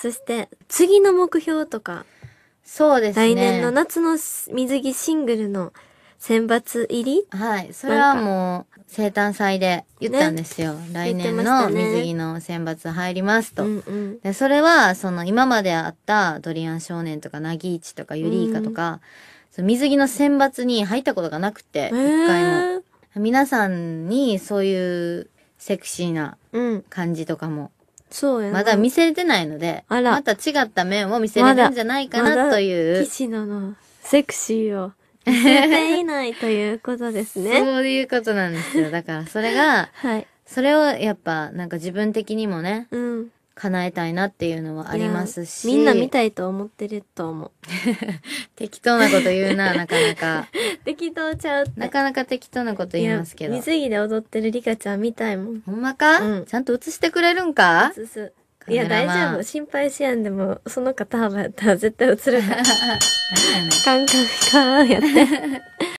そして次の目標とかそうですね来年の夏の水着シングルの選抜入りはいそれはもう生誕祭で言ったんですよ、ね、来年の水着の選抜入りますと、ねうんうん、でそれはその今まであったドリアン少年とかなぎいちとかユリイカとか、うん、水着の選抜に入ったことがなくて一回も皆さんにそういうセクシーな感じとかもそうやなまだ見せれてないので、あらまた違った面を見せれるんじゃないかなという。のセクシーを 見せていないということですね。そういうことなんですよ。だからそれが、はい。それをやっぱなんか自分的にもね、うん。叶えたいなっていうのはありますし。みんな見たいと思ってると思う。適当なこと言うな、なかなか。適当ちゃうなかなか適当なこと言いますけど。水着で踊ってるリカちゃん見たいもん。ほんまか、うん、ちゃんと映してくれるんか映す。いや、大丈夫。心配しやんでも、その方幅やったら絶対映るから。カンカンカーンやって。